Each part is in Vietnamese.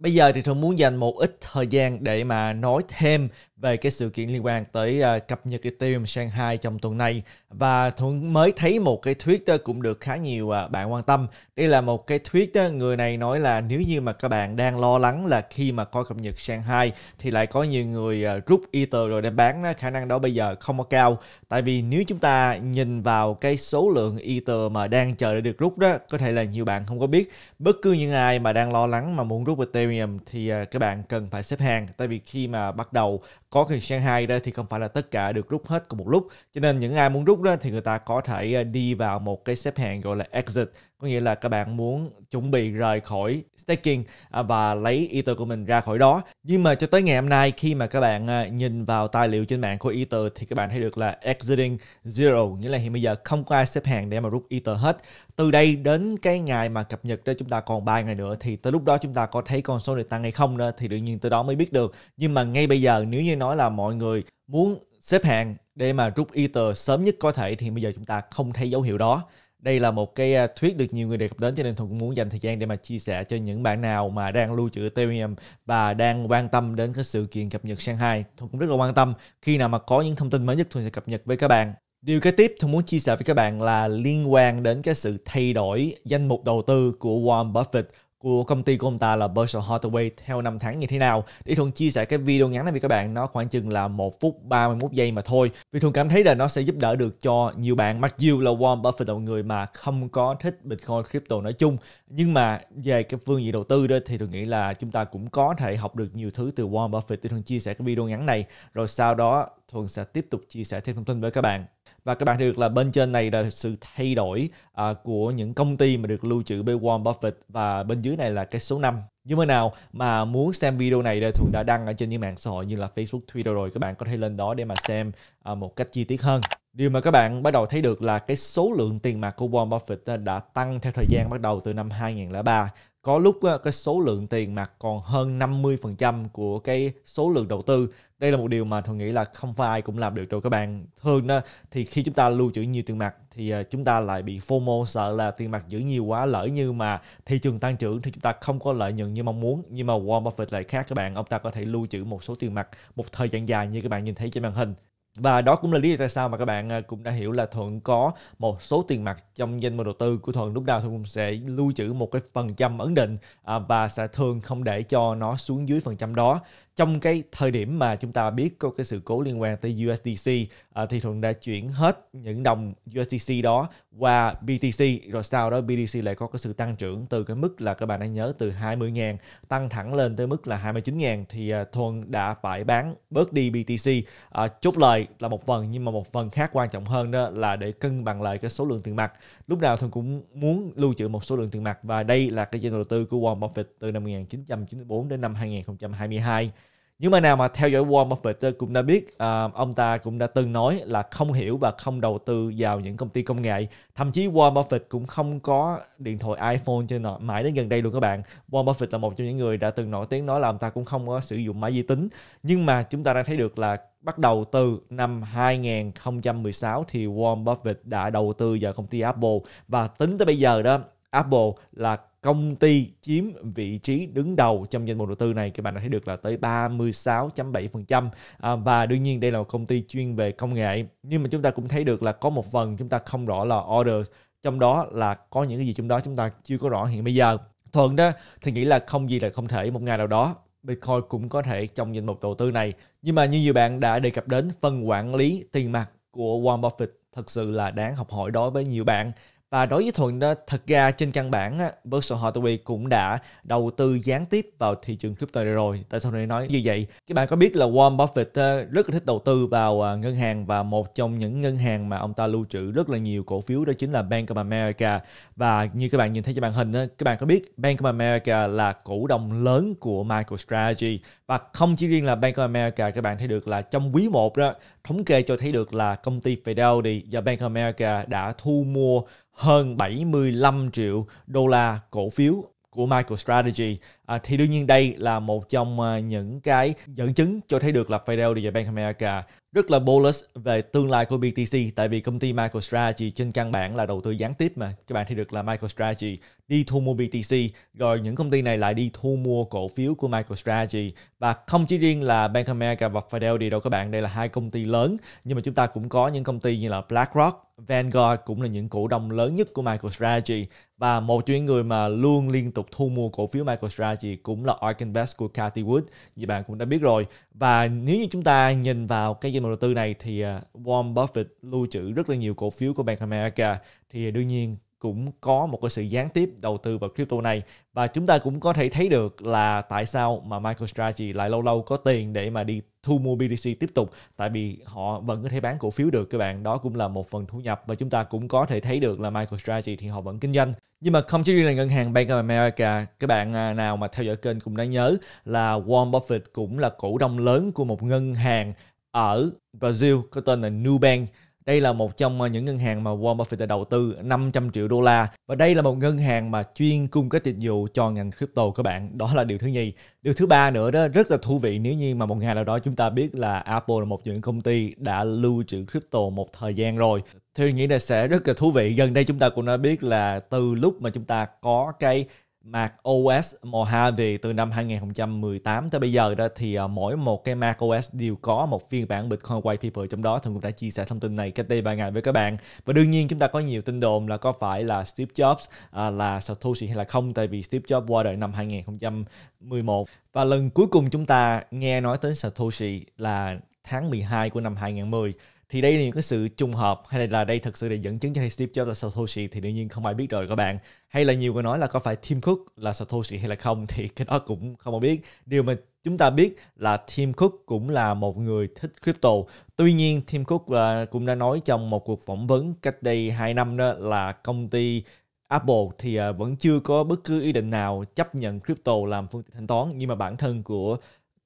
Bây giờ thì Thuận muốn dành một ít thời gian để mà nói thêm về cái sự kiện liên quan tới uh, cập nhật Ethereum Shanghai trong tuần này và Thuận mới thấy một cái tweet à, cũng được khá nhiều uh, bạn quan tâm. Đây là một cái tweet uh, người này nói là nếu như mà các bạn đang lo lắng là khi mà có cập nhật Shanghai thì lại có nhiều người uh, rút Ether rồi để bán uh, khả năng đó bây giờ không có cao. Tại vì nếu chúng ta nhìn vào cái số lượng Ether mà đang chờ để được rút đó có thể là nhiều bạn không có biết bất cứ những ai mà đang lo lắng mà muốn rút Ethereum Ethereum thì à, các bạn cần phải xếp hàng tại vì khi mà bắt đầu có khi Shanghai đó thì không phải là tất cả được rút hết cùng một lúc cho nên những ai muốn rút đó thì người ta có thể à, đi vào một cái xếp hàng gọi là exit có nghĩa là các bạn muốn chuẩn bị rời khỏi staking à, và lấy Ether của mình ra khỏi đó nhưng mà cho tới ngày hôm nay khi mà các bạn à, nhìn vào tài liệu trên mạng của Ether thì các bạn thấy được là exiting zero nghĩa là hiện bây giờ không có ai xếp hàng để mà rút Ether hết từ đây đến cái ngày mà cập nhật đó chúng ta còn 3 ngày nữa thì tới lúc đó chúng ta có thấy con số này tăng hay không nữa thì đương nhiên từ đó mới biết được nhưng mà ngay bây giờ nếu như nói là mọi người muốn xếp hàng để mà rút Ether sớm nhất có thể thì bây giờ chúng ta không thấy dấu hiệu đó. Đây là một cái à, thuyết được nhiều người đề cập đến cho nên Thuận cũng muốn dành thời gian để mà chia sẻ cho những bạn nào mà đang lưu trữ Ethereum và đang quan tâm đến cái sự kiện cập nhật Shanghai. Thuận cũng rất là quan tâm. Khi nào mà có những thông tin mới nhất Thuận sẽ cập nhật với các bạn. Điều kế tiếp tôi muốn chia sẻ với các bạn là liên quan đến cái sự thay đổi danh mục đầu tư của Warren Buffett của công ty của ông ta là Berkshire Hathaway theo năm tháng như thế nào. Thì Thuận chia sẻ cái video ngắn này với các bạn nó khoảng chừng là 1 phút 31 giây mà thôi. Vì Thuận cảm thấy là nó sẽ giúp đỡ được cho nhiều bạn mặc dù là Warren Buffett là một người mà không có thích Bitcoin crypto nói chung nhưng mà về cái phương diện đầu tư đó thì Thuận nghĩ là chúng ta cũng có thể học được nhiều thứ từ Warren Buffett. Thì Thuận chia sẻ cái video ngắn này rồi sau đó Thuận sẽ tiếp tục chia sẻ thêm thông tin với các bạn và các bạn thấy được là bên trên này là sự thay đổi à, của những công ty mà được lưu trữ bởi Warren Buffett và bên dưới này là cái số 5 như thế nào mà muốn xem video này thì Thuận đã đăng ở trên những mạng xã hội như là Facebook, Twitter rồi các bạn có thể lên đó để mà xem à, một cách chi tiết hơn Điều mà các bạn bắt đầu thấy được là cái số lượng tiền mặt của Warren Buffett à, đã tăng theo thời gian bắt đầu từ năm 2003 có lúc ờ, cái số lượng tiền mặt còn hơn 50% của cái số lượng đầu tư. Đây là một điều mà tôi nghĩ là không phải ai cũng làm được rồi các bạn. Thường đó, thì khi chúng ta lưu trữ nhiều tiền mặt thì ờ, chúng ta lại bị FOMO sợ là tiền mặt giữ nhiều quá lỡ như mà thị trường tăng trưởng thì chúng ta không có lợi nhuận như mong muốn. Nhưng mà Warren Buffett lại khác các bạn, ông ta có thể lưu trữ một số tiền mặt một thời gian dài như các bạn nhìn thấy trên màn hình. Và đó cũng là lý do tại sao mà các bạn à, cũng đã hiểu là Thuận có một số tiền mặt trong danh mục đầu tư của Thuận lúc nào Thuận cũng sẽ lưu trữ một cái phần trăm ấn định à, và sẽ thường không để cho nó xuống dưới phần trăm đó trong cái thời điểm mà chúng ta biết có cái sự cố liên quan tới USDC à, thì Thuận đã chuyển hết những đồng USDC đó qua BTC rồi sau đó BTC lại có cái sự tăng trưởng từ cái mức là các bạn đang nhớ từ 20.000 tăng thẳng lên tới mức là 29.000 thì à, Thuận đã phải bán bớt đi BTC à, chốt lời là một phần nhưng mà một phần khác quan trọng hơn đó là để cân bằng lại cái số lượng tiền mặt lúc nào Thuận cũng muốn lưu trữ một số lượng tiền mặt và đây là cái kênh đầu tư của Warren Buffett từ năm 1994 đến năm 2022 những mà nào mà theo dõi Warren Buffett cũng đã biết uh, ông ta cũng đã từng nói là không hiểu và không đầu tư vào những công ty công nghệ thậm chí Warren Buffett cũng không có điện thoại iPhone trên nọ mãi đến gần đây luôn các bạn Warren Buffett là một trong những người đã từng nổi tiếng nói là ông ta cũng không có sử dụng máy vi tính nhưng mà chúng ta đang thấy được là bắt đầu từ năm 2016 thì Warren Buffett đã đầu tư vào công ty Apple và tính tới bây giờ đó Apple là công ty chiếm vị trí đứng đầu trong danh mục đầu tư này các bạn đã thấy được là tới 36.7% à, và đương nhiên đây là một công ty chuyên về công nghệ nhưng mà chúng ta cũng thấy được là có một phần chúng ta không rõ là order trong đó là có những cái gì trong đó chúng ta chưa có rõ hiện bây giờ thuận đó thì nghĩ là không gì là không thể một ngày nào đó Bitcoin cũng có thể trong danh mục đầu tư này nhưng mà như nhiều bạn đã đề cập đến phần quản lý tiền mặt của Warren Buffett thật sự là đáng học hỏi đối với nhiều bạn và đối với Thuận thật ra trên căn bản Berkshire Hathaway cũng đã đầu tư gián tiếp vào thị trường crypto này rồi. Tại sao lại nói như vậy? Các bạn có biết là Warren Buffett rất là thích đầu tư vào à, ngân hàng và một trong những ngân hàng mà ông ta lưu trữ rất là nhiều cổ phiếu đó chính là Bank of America. Và như các bạn nhìn thấy trên màn hình, các bạn có biết Bank of America là cổ đông lớn của MicroStrategy. Và không chỉ riêng là Bank of America, các bạn thấy được là trong quý 1 đó, thống kê cho thấy được là công ty Fidelity và Bank of America đã thu mua hơn 75 triệu đô la cổ phiếu của MicroStrategy À, thì đương nhiên đây là một trong à, những cái dẫn chứng cho thấy được là Fidelity và Bank America rất là bullish về tương lai của BTC tại vì công ty MicroStrategy trên căn bản là đầu tư gián tiếp mà các bạn thấy được là MicroStrategy đi thu mua BTC rồi những công ty này lại đi thu mua cổ phiếu của MicroStrategy và không chỉ riêng là Bank America và Fidelity đâu các bạn đây là hai công ty lớn nhưng mà chúng ta cũng có những công ty như là BlackRock Vanguard cũng là những cổ đông lớn nhất của MicroStrategy và một trong những người mà luôn liên tục thu mua cổ phiếu MicroStrategy chị cũng là Arkham Best của Cathy Wood như bạn cũng đã biết rồi và nếu như chúng ta nhìn vào cái danh mục đầu tư này thì à, Warren Buffett lưu trữ rất là nhiều cổ phiếu của Bank of America thì đương nhiên cũng có một cái sự gián tiếp đầu tư vào crypto này và chúng ta cũng có thể thấy được là tại sao mà MicroStrategy lại lâu lâu có tiền để mà đi thu mua BTC tiếp tục tại vì họ vẫn có thể bán cổ phiếu được các bạn đó cũng là một phần thu nhập và chúng ta cũng có thể thấy được là MicroStrategy thì họ vẫn kinh doanh nhưng mà không chỉ riêng là ngân hàng Bank of America các bạn à, nào mà theo dõi kênh cũng đã nhớ là Warren Buffett cũng là cổ đông lớn của một ngân hàng ở Brazil có tên là Nubank đây là một trong ờ, những ngân hàng mà Warren Buffett đã đầu tư 500 triệu đô la và đây là một ngân hàng mà chuyên cung cấp dịch vụ cho ngành crypto các bạn. Đó là điều thứ nhì. Điều thứ ba nữa đó rất là thú vị nếu như mà một ngày nào đó chúng ta biết là Apple là một những công ty đã lưu trữ crypto một thời gian rồi. Thì nghĩ là sẽ rất là thú vị. Gần đây chúng ta cũng đã biết là từ lúc mà chúng ta có cái Mac OS Mojave từ năm 2018 tới bây giờ đó thì à, mỗi một cái Mac OS đều có một phiên bản Bitcoin White Paper trong đó thường cũng đã chia sẻ thông tin này cách đây vài ngày với các bạn và đương nhiên chúng ta có nhiều tin đồn là có phải là Steve Jobs à, là Satoshi hay là không tại vì Steve Jobs qua đời năm 2011 và lần cuối cùng chúng ta nghe nói tới Satoshi là tháng 12 của năm 2010 thì đây là những cái sự trùng hợp hay là đây thực sự để dẫn chứng cho thấy Steve Jobs là Satoshi thì đương nhiên không ai biết rồi các bạn hay là nhiều người nói là có phải Tim Cook là Satoshi hay là không thì cái đó cũng không ai biết điều mà chúng ta biết là Tim Cook cũng là một người thích crypto tuy nhiên Tim Cook à, cũng đã nói trong một cuộc phỏng vấn cách đây 2 năm đó là công ty Apple thì à, vẫn chưa có bất cứ ý định nào chấp nhận crypto làm phương tiện thanh toán nhưng mà bản thân của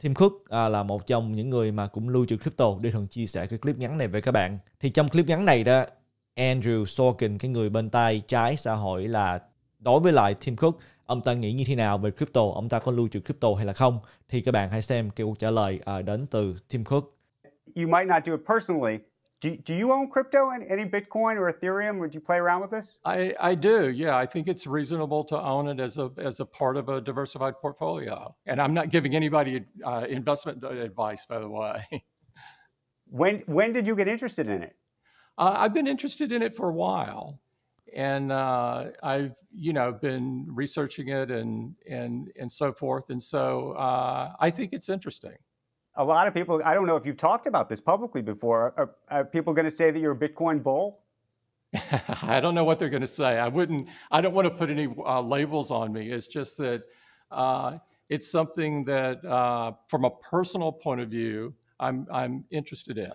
Tim Cook à, là một trong những người mà cũng lưu trữ crypto để thường chia sẻ cái clip ngắn này với các bạn. Thì trong clip ngắn này đó, Andrew Sorkin, cái người bên tay trái xã hội là đối với lại Tim Cook, ông ta nghĩ như thế nào về crypto, ông ta có lưu trữ crypto hay là không? Thì các bạn hãy xem cái câu trả lời à, đến từ Tim Cook. You might not do it personally, Do, do you own crypto and any Bitcoin or Ethereum, or do you play around with this? I, I do. Yeah, I think it's reasonable to own it as a as a part of a diversified portfolio. And I'm not giving anybody uh, investment advice, by the way. when when did you get interested in it? Uh, I've been interested in it for a while, and uh, I've you know been researching it and and and so forth. And so uh, I think it's interesting a lot of people, I don't know if you've talked about this publicly before, are, are people going to say that you're a Bitcoin bull? I don't know what they're going to say. I wouldn't, I don't want to put any uh, labels on me. It's just that uh, it's something that, uh, from a personal point of view, I'm, I'm interested in.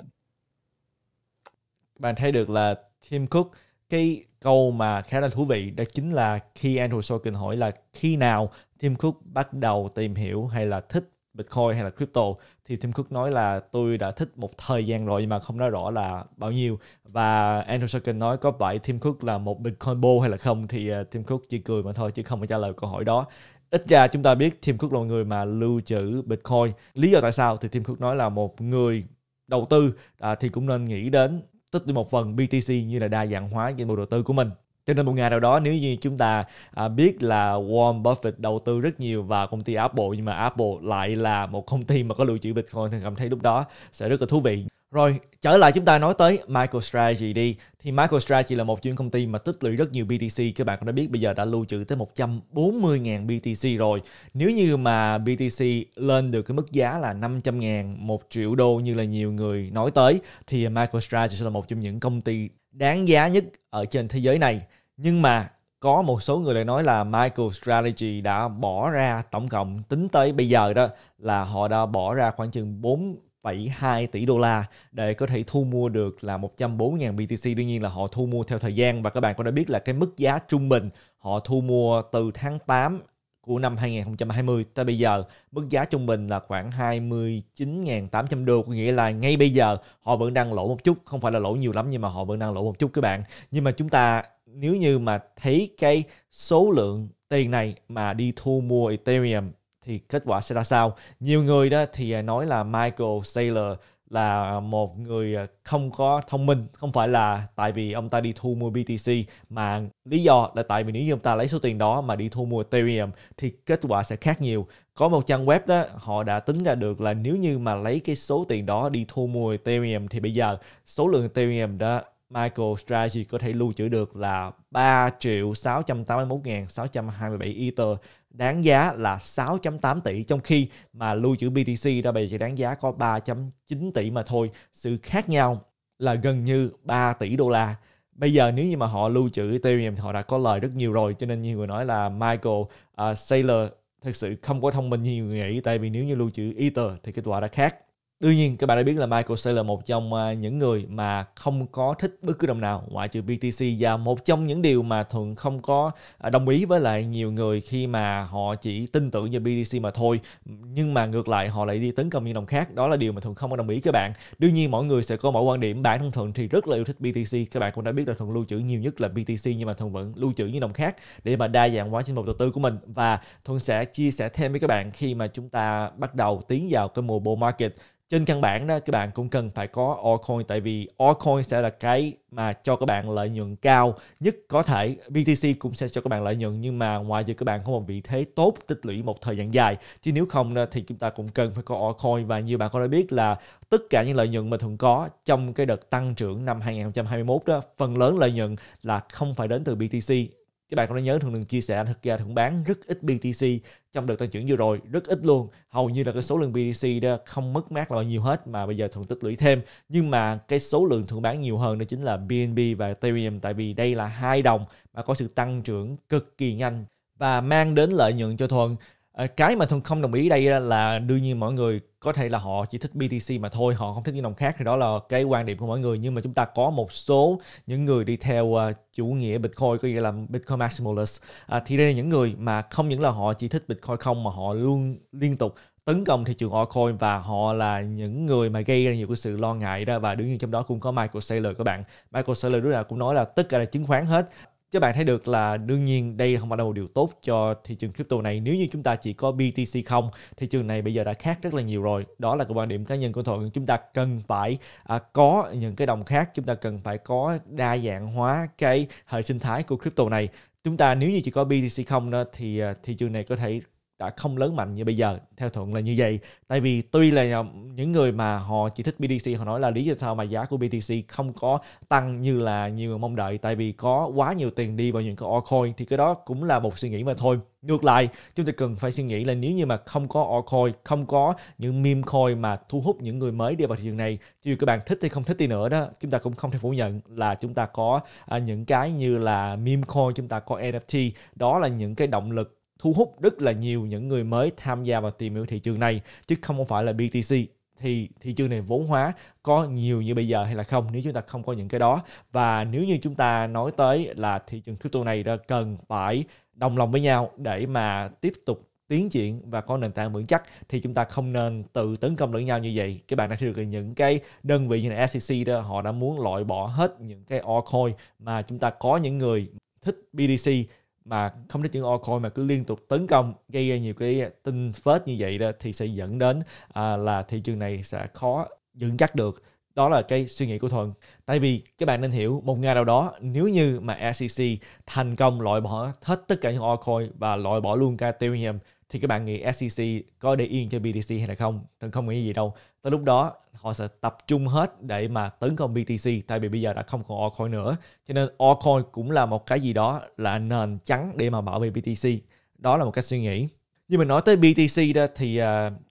Bạn thấy được là Tim Cook cái câu mà khá là thú vị đó chính là khi Andrew Sorkin hỏi là khi nào Tim Cook bắt đầu tìm hiểu hay là thích Bitcoin hay là crypto thì Tim Cook nói là tôi đã thích một thời gian rồi nhưng mà không nói rõ là bao nhiêu và Andrew Sorkin nói có phải Tim Cook là một Bitcoin bull hay là không thì ờ, Tim Cook chỉ cười mà thôi chứ không có trả lời câu hỏi đó ít ra chúng ta biết Tim Cook là một người mà lưu trữ Bitcoin lý do tại sao thì Tim Cook nói là một người đầu tư à, thì cũng nên nghĩ đến tích đi một phần BTC như là đa dạng hóa danh mục đầu tư của mình cho nên một ngày nào đó nếu như chúng ta à, biết là Warren Buffett đầu tư rất nhiều vào công ty Apple nhưng mà Apple lại là một công ty mà có lưu trữ Bitcoin thì cảm thấy lúc đó sẽ rất là thú vị. Rồi, trở lại chúng ta nói tới MicroStrategy đi. Thì MicroStrategy là một chuyên công ty mà tích lũy rất nhiều BTC. Các bạn cũng đã biết bây giờ đã lưu trữ tới 140.000 BTC rồi. Nếu như mà BTC lên được cái mức giá là 500.000, 1 triệu đô như là nhiều người nói tới thì MicroStrategy sẽ là một trong những công ty đáng giá nhất ở trên thế giới này nhưng mà có một số người lại nói là Michael Strategy đã bỏ ra tổng cộng tính tới bây giờ đó là họ đã bỏ ra khoảng chừng 4,2 tỷ đô la để có thể thu mua được là 140.000 BTC. Đương nhiên là họ thu mua theo thời gian và các bạn cũng đã biết là cái mức giá trung bình họ thu mua từ tháng 8 của năm 2020 tới bây giờ mức giá trung bình là khoảng 29.800 đô có nghĩa là ngay bây giờ họ vẫn đang lỗ một chút không phải là lỗ nhiều lắm nhưng mà họ vẫn đang lỗ một chút các bạn nhưng mà chúng ta nếu như mà thấy cái số lượng tiền này mà đi thu mua Ethereum thì kết quả sẽ ra sao nhiều người đó thì à, nói là Michael Saylor là một người à, không có thông minh không phải là tại vì ông ta đi thu mua BTC mà lý do là tại vì nếu như ông ta lấy số tiền đó mà đi thu mua Ethereum thì kết quả sẽ khác nhiều có một trang web đó họ đã tính ra được là nếu như mà lấy cái số tiền đó đi thu mua Ethereum thì bây giờ số lượng Ethereum đó MicroStrategy có thể lưu trữ được là 3 triệu 681.627 Ether đáng giá là 6.8 tỷ trong khi mà lưu trữ BTC ra bây giờ chỉ đáng giá có 3.9 tỷ mà thôi sự khác nhau là gần như 3 tỷ đô la bây giờ nếu như mà họ lưu trữ Ethereum họ đã có lời rất nhiều rồi cho nên nhiều người nói là Michael uh, Saylor thực sự không có thông minh như người nghĩ tại vì nếu như lưu trữ Ether thì kết quả đã khác Đương nhiên các bạn đã biết là Michael Saylor là một trong à, những người mà không có thích bất cứ đồng nào ngoại trừ BTC và một trong những điều mà thường không có à, đồng ý với lại nhiều người khi mà họ chỉ tin tưởng vào BTC mà thôi nhưng mà ngược lại họ lại đi tấn công những đồng khác đó là điều mà thường không có đồng ý các bạn đương nhiên mỗi người sẽ có mỗi quan điểm bản thân Thuận thì rất là yêu thích BTC các bạn cũng đã biết là Thuận lưu trữ nhiều nhất là BTC nhưng mà Thuận vẫn lưu trữ những đồng khác để mà đa dạng hóa trên một đầu tư của mình và Thuận sẽ chia sẻ thêm với các bạn khi mà chúng ta bắt đầu tiến vào cái mùa bull market trên căn bản đó các bạn cũng cần phải có altcoin tại vì altcoin sẽ là cái mà cho các bạn lợi nhuận cao nhất có thể BTC cũng sẽ cho các bạn lợi nhuận nhưng mà ngoài giờ các bạn có một vị thế tốt tích lũy một thời gian dài chứ nếu không thì chúng ta cũng cần phải có altcoin và như bạn có đã biết là tất cả những lợi nhuận mà thường có trong cái đợt tăng trưởng năm 2021 đó phần lớn lợi nhuận là không phải đến từ BTC các bạn cũng nhớ thường đừng chia sẻ anh thực ra thường bán rất ít BTC trong đợt tăng trưởng vừa rồi rất ít luôn hầu như là cái số lượng BTC đó không mất mát là bao nhiêu hết mà bây giờ thường tích lũy thêm nhưng mà cái số lượng thường bán nhiều hơn đó chính là BNB và Ethereum tại vì đây là hai đồng mà có sự tăng trưởng cực kỳ nhanh và mang đến lợi nhuận cho Thuận Ờ, cái mà thường không đồng ý đây là đương nhiên mọi người có thể là họ chỉ thích BTC mà thôi họ không thích những đồng khác thì đó là cái quan điểm của mọi người nhưng mà chúng ta có một số những người đi theo uh, chủ nghĩa Bitcoin có nghĩa là Bitcoin maximalist à, thì đây là những người mà không những là họ chỉ thích Bitcoin không mà họ luôn liên tục tấn công thị trường altcoin và họ là những người mà gây ra nhiều cái sự lo ngại đó và đương nhiên trong đó cũng có Michael Saylor các bạn Michael Saylor lúc nào cũng nói là tất cả là chứng khoán hết các bạn thấy được là đương nhiên đây không phải là một điều tốt cho thị trường crypto này. Nếu như chúng ta chỉ có BTC không, thị trường này bây giờ đã khác rất là nhiều rồi. Đó là cái quan điểm cá nhân của Thuận. Chúng ta cần phải à, có những cái đồng khác, chúng ta cần phải có đa dạng hóa cái hệ sinh thái của crypto này. Chúng ta nếu như chỉ có BTC không đó thì à, thị trường này có thể đã không lớn mạnh như bây giờ theo thuận là như vậy tại vì tuy là những người mà họ chỉ thích BTC họ nói là lý do sao mà giá của BTC không có tăng như là nhiều người mong đợi tại vì có quá nhiều tiền đi vào những cái altcoin thì cái đó cũng là một suy nghĩ mà thôi ngược lại chúng ta cần phải suy nghĩ là nếu như mà không có altcoin không có những meme coin mà thu hút những người mới đi vào thị trường này dù các bạn thích hay không thích đi nữa đó chúng ta cũng không thể phủ nhận là chúng ta có à, những cái như là meme coin chúng ta có NFT đó là những cái động lực thu hút rất là nhiều những người mới tham gia vào tìm hiểu thị trường này chứ không phải là BTC thì thị trường này vốn hóa có nhiều như bây giờ hay là không nếu chúng ta không có những cái đó và nếu như chúng ta nói tới là thị trường crypto này đã cần phải đồng lòng với nhau để mà tiếp tục tiến triển và có nền tảng vững chắc thì chúng ta không nên tự tấn công lẫn nhau như vậy. Các bạn đã thấy được những cái đơn vị như là SEC đó họ đã muốn loại bỏ hết những cái altcoin mà chúng ta có những người thích BDC mà không nói chuyện altcoin mà cứ liên tục tấn công gây ra nhiều cái tin phết như vậy đó thì sẽ dẫn đến à, là thị trường này sẽ khó dựng chắc được đó là cái suy nghĩ của thuận tại vì các bạn nên hiểu một ngày nào đó nếu như mà SEC thành công loại bỏ hết tất cả những altcoin và loại bỏ luôn cả Ethereum thì các bạn nghĩ SEC có để yên cho BTC hay là không? Tôi không nghĩ gì đâu. Tới lúc đó họ sẽ tập trung hết để mà tấn công BTC tại vì bây giờ đã không còn altcoin nữa. Cho nên altcoin cũng là một cái gì đó là nền trắng để mà bảo vệ BTC. Đó là một cái suy nghĩ. như mình nói tới BTC đó thì uh,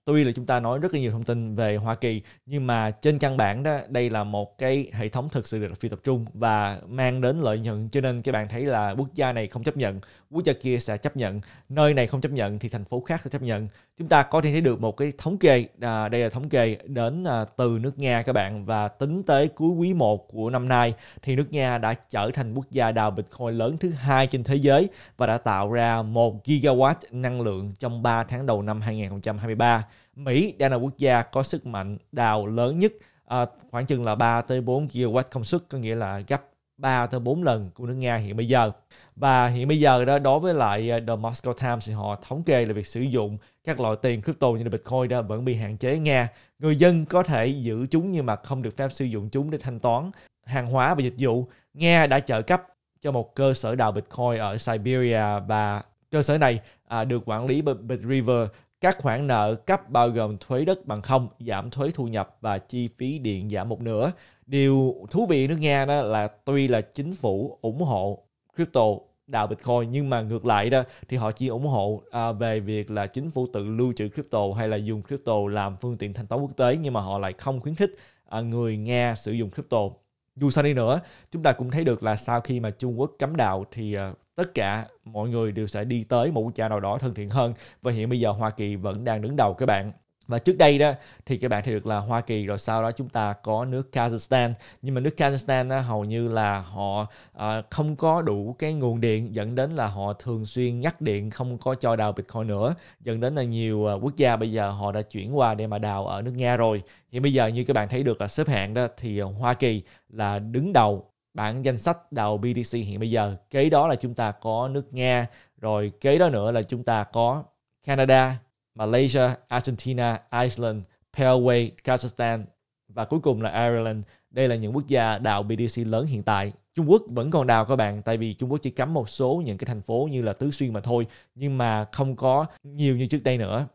tuy là chúng ta nói rất là nhiều thông tin về Hoa Kỳ nhưng mà trên căn bản đó đây là một cái hệ thống thực sự là phi tập trung và mang đến lợi nhuận cho nên các bạn thấy là quốc gia này không chấp nhận quốc gia kia sẽ chấp nhận nơi này không chấp nhận thì thành phố khác sẽ chấp nhận chúng ta có thể thấy được một cái thống kê à, đây là thống kê đến à, từ nước Nga các bạn và tính tới cuối quý 1 của năm nay thì nước Nga đã trở thành quốc gia đào Bitcoin lớn thứ hai trên thế giới và đã tạo ra 1 gigawatt năng lượng trong 3 tháng đầu năm 2023 Mỹ đang là quốc gia có sức mạnh đào lớn nhất à, khoảng chừng là 3 tới 4 gigawatt công suất có nghĩa là gấp 3 tới 4 lần của nước Nga hiện bây giờ. Và hiện bây giờ đó đối với lại à, The Moscow Times thì họ thống kê là việc sử dụng các loại tiền crypto như là Bitcoin đó vẫn bị hạn chế Nga. Người dân có thể giữ chúng nhưng mà không được phép sử dụng chúng để thanh toán hàng hóa và dịch vụ. Nga đã trợ cấp cho một cơ sở đào Bitcoin ở Siberia và cơ sở này à, được quản lý bởi Bitriver các khoản nợ cấp bao gồm thuế đất bằng không, giảm thuế thu nhập và chi phí điện giảm một nửa. Điều thú vị nước Nga đó là tuy là chính phủ ủng hộ crypto đào Bitcoin nhưng mà ngược lại đó thì họ chỉ ủng hộ à, về việc là chính phủ tự lưu trữ crypto hay là dùng crypto làm phương tiện thanh toán quốc tế nhưng mà họ lại không khuyến khích à, người Nga sử dụng crypto. Dù sao đi nữa, chúng ta cũng thấy được là sau khi mà Trung Quốc cấm đạo thì à, tất cả mọi người đều sẽ đi tới một quốc gia nào đó thân thiện hơn và hiện bây giờ Hoa Kỳ vẫn đang đứng đầu các bạn và trước đây đó thì các bạn thấy được là Hoa Kỳ rồi sau đó chúng ta có nước Kazakhstan nhưng mà nước Kazakhstan đó, hầu như là họ à, không có đủ cái nguồn điện dẫn đến là họ thường xuyên ngắt điện không có cho đào Bitcoin nữa dẫn đến là nhiều à, quốc gia bây giờ họ đã chuyển qua để mà đào ở nước Nga rồi hiện bây giờ như các bạn thấy được là xếp hạng đó thì Hoa Kỳ là đứng đầu bảng danh sách đầu BDC hiện bây giờ. Kế đó là chúng ta có nước Nga, rồi kế đó nữa là chúng ta có Canada, Malaysia, Argentina, Iceland, Paraguay, Kazakhstan và cuối cùng là Ireland. Đây là những quốc gia đào BDC lớn hiện tại. Trung Quốc vẫn còn đào các bạn tại vì Trung Quốc chỉ cấm một số những cái thành phố như là Tứ Xuyên mà thôi nhưng mà không có nhiều như trước đây nữa.